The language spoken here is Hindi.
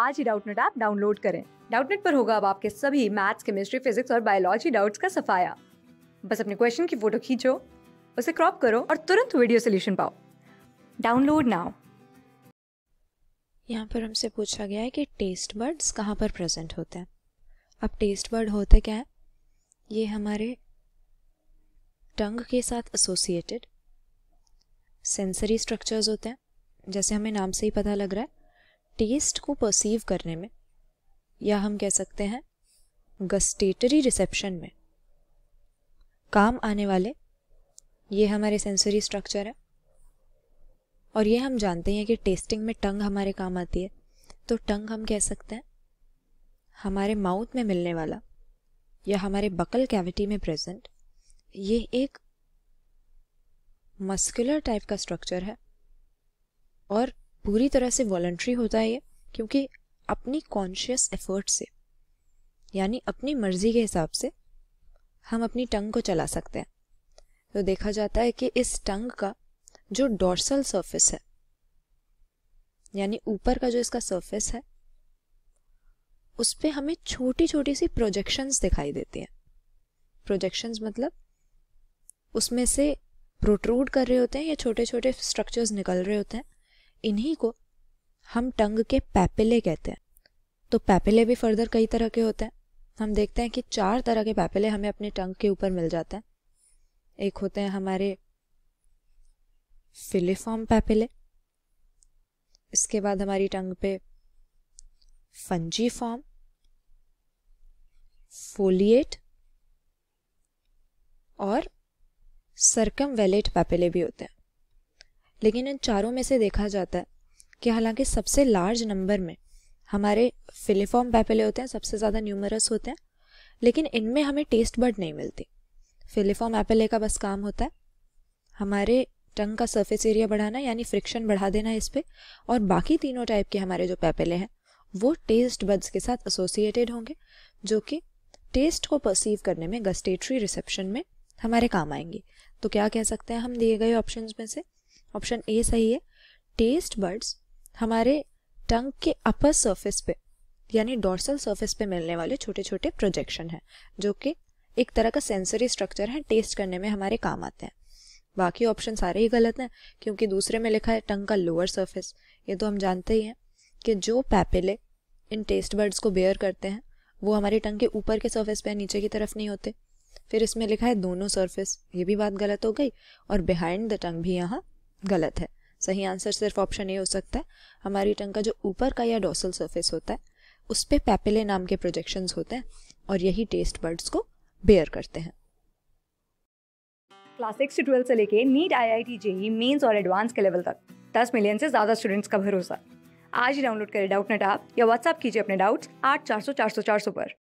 आज ही डाउटनेट ऐप डाउनलोड करें डाउटनेट पर होगा अब आपके सभी मैथ्स केमिस्ट्री फिजिक्स और बायोलॉजी डाउट्स का सफाया बस अपने क्वेश्चन की फोटो खींचो उसे क्रॉप करो और तुरंत वीडियो सोल्यूशन पाओ डाउनलोड नाउ यहाँ पर हमसे पूछा गया है कि टेस्ट बर्ड्स कहाँ पर प्रेजेंट होते हैं अब टेस्ट बर्ड होते क्या है ये हमारे टंग के साथ एसोसिएटेड सेंसरी स्ट्रक्चर्स होते हैं जैसे हमें नाम से ही पता लग रहा है टेस्ट को परसीव करने में या हम कह सकते हैं गस्टेटरी रिसेप्शन में काम आने वाले ये हमारे सेंसरी स्ट्रक्चर है और ये हम जानते हैं कि टेस्टिंग में टंग हमारे काम आती है तो टंग हम कह सकते हैं हमारे माउथ में मिलने वाला या हमारे बकल कैविटी में प्रेजेंट ये एक मस्कुलर टाइप का स्ट्रक्चर है और पूरी तरह से वॉल्ट्री होता है ये क्योंकि अपनी कॉन्शियस एफर्ट से यानी अपनी मर्जी के हिसाब से हम अपनी टंग को चला सकते हैं तो देखा जाता है कि इस टंग का जो डोर्सल सरफेस है यानी ऊपर का जो इसका सरफेस है उस पर हमें छोटी छोटी सी प्रोजेक्शंस दिखाई देती हैं प्रोजेक्शंस मतलब उसमें से प्रोट्रूड कर रहे होते हैं या छोटे छोटे स्ट्रक्चर्स निकल रहे होते हैं इन्हीं को हम टंग के पैपिले कहते हैं तो पैपिले भी फर्दर कई तरह के होते हैं हम देखते हैं कि चार तरह के पैपिले हमें अपने टंग के ऊपर मिल जाते हैं एक होते हैं हमारे फिलिफॉर्म पैपिले इसके बाद हमारी टंग पे फंजी फॉर्म फोलिएट और सरकम पैपिले भी होते हैं लेकिन इन चारों में से देखा जाता है कि हालांकि सबसे लार्ज नंबर में हमारे फिलिफॉर्म पैपिले होते हैं सबसे ज़्यादा न्यूमरस होते हैं लेकिन इनमें हमें टेस्ट बर्ड नहीं मिलती फिलिफॉर्म एपेले का बस काम होता है हमारे टंग का सरफेस एरिया बढ़ाना यानी फ्रिक्शन बढ़ा देना इस पर और बाकी तीनों टाइप के हमारे जो पैपेले हैं वो टेस्ट बर्ड्स के साथ एसोसिएटेड होंगे जो कि टेस्ट को परसीव करने में गस्टेटरी रिसेप्शन में हमारे काम आएंगे तो क्या कह सकते हैं हम दिए गए ऑप्शंस में से ऑप्शन ए सही है टेस्ट बर्ड्स हमारे टंग के अपर सरफेस पे यानी डोर्सल सरफेस पे मिलने वाले छोटे छोटे प्रोजेक्शन हैं जो कि एक तरह का सेंसरी स्ट्रक्चर है टेस्ट करने में हमारे काम आते हैं बाकी ऑप्शन सारे ही गलत हैं क्योंकि दूसरे में लिखा है टंग का लोअर सर्फेस ये तो हम जानते ही हैं कि जो पैपेले इन टेस्ट बर्ड्स को बेयर करते हैं वो हमारे टंग के ऊपर के सर्फेस पे नीचे की तरफ नहीं होते फिर इसमें लिखा है दोनों सर्फेस ये भी बात गलत हो गई और बिहाइंड द टंग भी यहाँ गलत है सही आंसर सिर्फ ऑप्शन ए हो सकता है हमारी टंग का जो ऊपर का या डोसल सरफेस होता है उस पर पैपेले नाम के प्रोजेक्शन होते हैं और यही टेस्ट बर्ड्स को बेयर करते हैं क्लास सिक्स ट्वेल्थ से लेके NEET I I T JEE mains और एडवांस के लेवल तक दस मिलियन से ज़्यादा स्टूडेंट्स का भरोसा आज ही डाउनलोड करें डाउट नेट आप या व्हाट्सअप कीजिए अपने डाउट्स आठ चार सौ चार सौ चार सौ पर